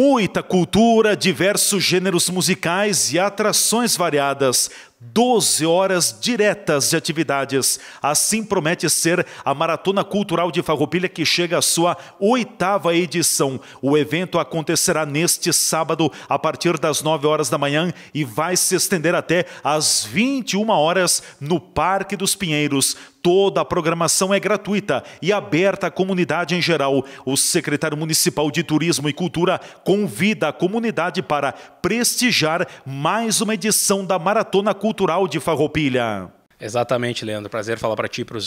Muita cultura, diversos gêneros musicais e atrações variadas. 12 horas diretas de atividades. Assim promete ser a Maratona Cultural de Farroupilha que chega à sua oitava edição. O evento acontecerá neste sábado a partir das 9 horas da manhã e vai se estender até às 21 horas no Parque dos Pinheiros Toda a programação é gratuita e aberta à comunidade em geral. O secretário municipal de Turismo e Cultura convida a comunidade para prestigiar mais uma edição da Maratona Cultural de Farroupilha. Exatamente, Leandro. Prazer falar para ti, para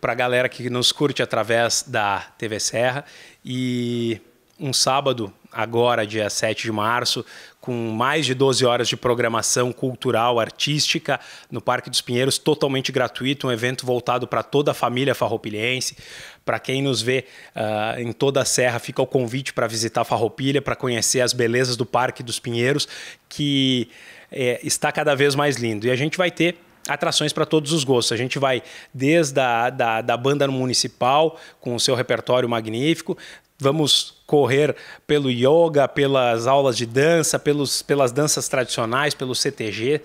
para a galera que nos curte através da TV Serra. E um sábado agora, dia 7 de março, com mais de 12 horas de programação cultural, artística, no Parque dos Pinheiros, totalmente gratuito, um evento voltado para toda a família farroupilhense. Para quem nos vê uh, em toda a serra, fica o convite para visitar Farroupilha, para conhecer as belezas do Parque dos Pinheiros, que é, está cada vez mais lindo. E a gente vai ter atrações para todos os gostos. A gente vai desde a da, da banda municipal, com o seu repertório magnífico, vamos correr pelo yoga, pelas aulas de dança, pelos, pelas danças tradicionais, pelo CTG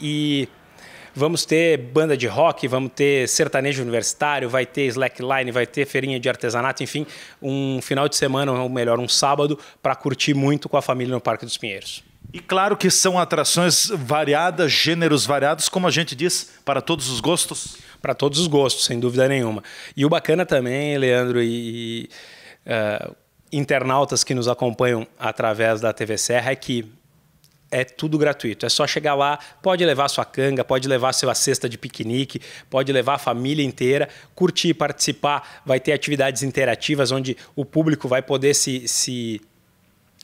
e vamos ter banda de rock, vamos ter sertanejo universitário, vai ter slackline, vai ter feirinha de artesanato, enfim, um final de semana, ou melhor, um sábado para curtir muito com a família no Parque dos Pinheiros. E claro que são atrações variadas, gêneros variados, como a gente diz, para todos os gostos. Para todos os gostos, sem dúvida nenhuma. E o bacana também, Leandro, e uh, internautas que nos acompanham através da TV Serra, é que é tudo gratuito. É só chegar lá, pode levar sua canga, pode levar sua cesta de piquenique, pode levar a família inteira, curtir, participar. Vai ter atividades interativas onde o público vai poder se, se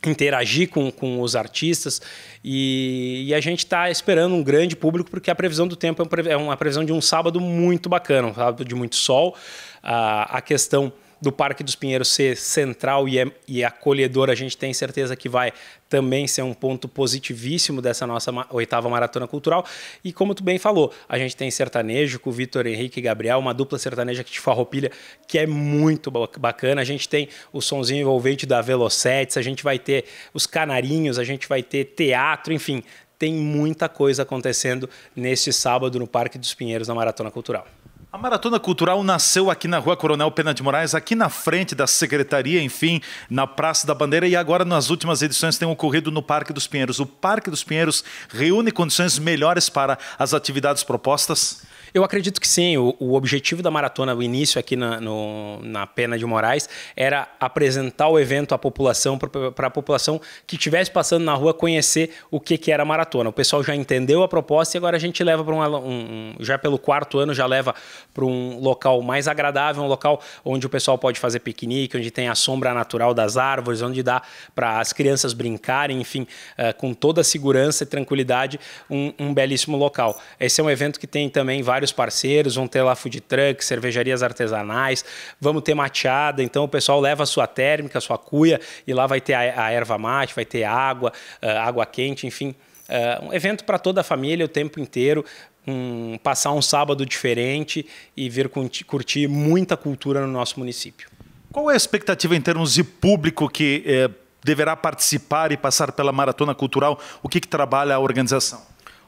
interagir com, com os artistas e, e a gente está esperando um grande público porque a previsão do tempo é, é uma previsão de um sábado muito bacana, um sábado de muito sol. a, a questão do Parque dos Pinheiros ser central e, é, e é acolhedor, a gente tem certeza que vai também ser um ponto positivíssimo dessa nossa oitava maratona cultural. E como tu bem falou, a gente tem sertanejo com Vitor Henrique e Gabriel, uma dupla sertaneja que te farroupilha, que é muito bacana. A gente tem o sonzinho envolvente da Velocetes, a gente vai ter os canarinhos, a gente vai ter teatro, enfim, tem muita coisa acontecendo neste sábado no Parque dos Pinheiros na Maratona Cultural. A Maratona Cultural nasceu aqui na Rua Coronel Pena de Moraes, aqui na frente da Secretaria, enfim, na Praça da Bandeira e agora nas últimas edições tem ocorrido no Parque dos Pinheiros. O Parque dos Pinheiros reúne condições melhores para as atividades propostas? Eu acredito que sim. O, o objetivo da maratona, o início aqui na, no, na Pena de Moraes, era apresentar o evento à população, para a população que estivesse passando na rua conhecer o que, que era a maratona. O pessoal já entendeu a proposta e agora a gente leva para um, um, Já pelo quarto ano, já leva para um local mais agradável, um local onde o pessoal pode fazer piquenique, onde tem a sombra natural das árvores, onde dá para as crianças brincarem, enfim, uh, com toda a segurança e tranquilidade, um, um belíssimo local. Esse é um evento que tem também vários vários parceiros, vão ter lá food truck, cervejarias artesanais, vamos ter mateada, então o pessoal leva a sua térmica, a sua cuia, e lá vai ter a, a erva mate, vai ter água, eh, água quente, enfim. Eh, um evento para toda a família o tempo inteiro, um, passar um sábado diferente e vir curtir muita cultura no nosso município. Qual é a expectativa em termos de público que eh, deverá participar e passar pela Maratona Cultural? O que, que trabalha a organização?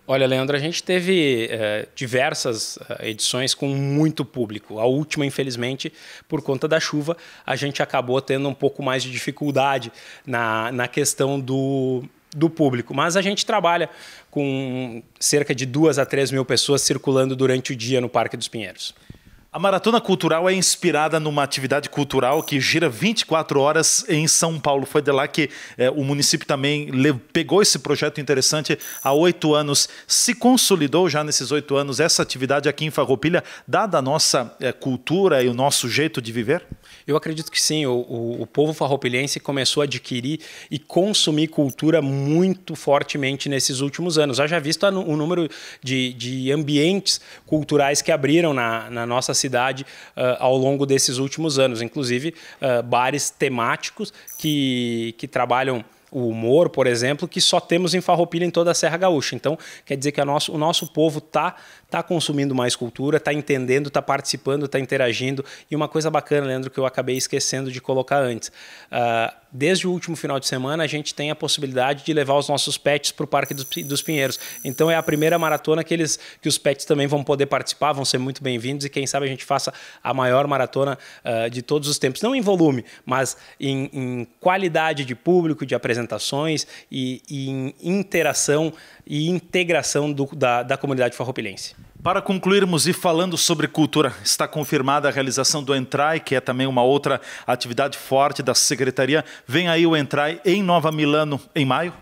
Olha, Leandro, a gente teve é, diversas eh, edições com muito público. A última, infelizmente, por conta da chuva, a gente acabou tendo um pouco mais de dificuldade na, na questão do, do público. Mas a gente trabalha com cerca de duas a três mil pessoas circulando durante o dia no Parque dos Pinheiros. A Maratona Cultural é inspirada numa atividade cultural que gira 24 horas em São Paulo. Foi de lá que é, o município também pegou esse projeto interessante há oito anos. Se consolidou já nesses oito anos essa atividade aqui em Farroupilha, dada a nossa é, cultura e o nosso jeito de viver? Eu acredito que sim. O, o, o, povo farroupilhense começou a adquirir e consumir cultura muito fortemente nesses últimos anos. Já já visto o número de, de ambientes culturais que abriram na, na nossa cidade cidade uh, ao longo desses últimos anos, inclusive uh, bares temáticos que, que trabalham o humor, por exemplo, que só temos em Farroupilha em toda a Serra Gaúcha. Então, quer dizer que nosso, o nosso povo tá tá consumindo mais cultura, tá entendendo, tá participando, tá interagindo. E uma coisa bacana, Leandro, que eu acabei esquecendo de colocar antes. Uh, desde o último final de semana, a gente tem a possibilidade de levar os nossos pets para o Parque dos, dos, Pinheiros. Então é a primeira maratona que, eles, que os pets também vão poder participar, vão ser muito bem-vindos e quem sabe a gente faça a maior maratona uh, de todos os tempos. Não em volume, mas em, em qualidade de público, de apresentações e, e em interação e integração do, da, da comunidade farroupilense. Para concluirmos e falando sobre cultura, está confirmada a realização do Entrai, que é também uma outra atividade forte da secretaria. Vem aí o Entrai em Nova Milano em maio?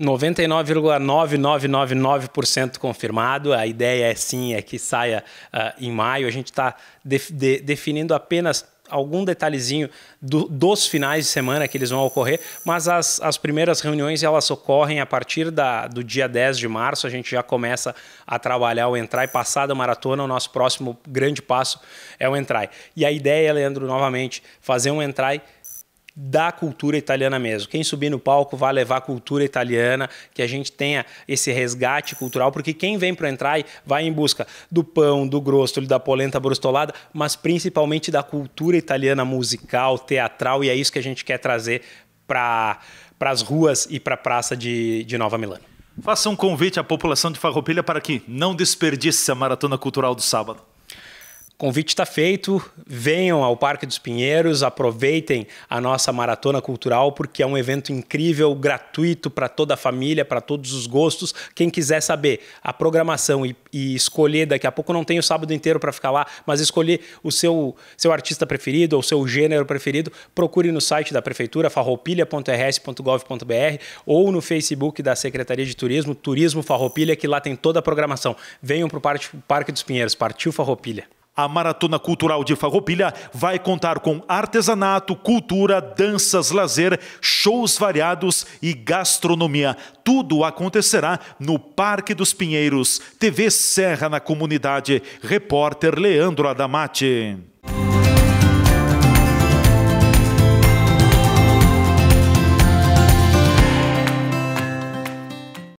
99,9999% confirmado. A ideia é sim, é que saia uh, em maio. A gente está de de definindo apenas algum detalhezinho do, dos finais de semana que eles vão ocorrer, mas as, as primeiras reuniões elas ocorrem a partir da, do dia 10 de março, a gente já começa a trabalhar o entrar e a maratona, o nosso próximo grande passo é o entrar. E a ideia, Leandro, novamente, fazer um entrar da cultura italiana mesmo. Quem subir no palco vai levar a cultura italiana, que a gente tenha esse resgate cultural, porque quem vem para entrar vai em busca do pão, do grosso, da polenta brustolada, mas principalmente da cultura italiana musical, teatral, e é isso que a gente quer trazer para as ruas e para a praça de, de Nova Milano. Faça um convite à população de Farroupilha para que não desperdice a maratona cultural do sábado. Convite está feito, venham ao Parque dos Pinheiros, aproveitem a nossa maratona cultural, porque é um evento incrível, gratuito para toda a família, para todos os gostos. Quem quiser saber a programação e, e escolher, daqui a pouco não tem o sábado inteiro para ficar lá, mas escolher o seu, seu artista preferido ou seu gênero preferido, procure no site da Prefeitura, farroupilha.rs.gov.br ou no Facebook da Secretaria de Turismo, Turismo Farroupilha, que lá tem toda a programação. Venham para o Parque dos Pinheiros, partiu Farroupilha. A Maratona Cultural de Farroupilha vai contar com artesanato, cultura, danças, lazer, shows variados e gastronomia. Tudo acontecerá no Parque dos Pinheiros. TV Serra na comunidade. Repórter Leandro Adamati.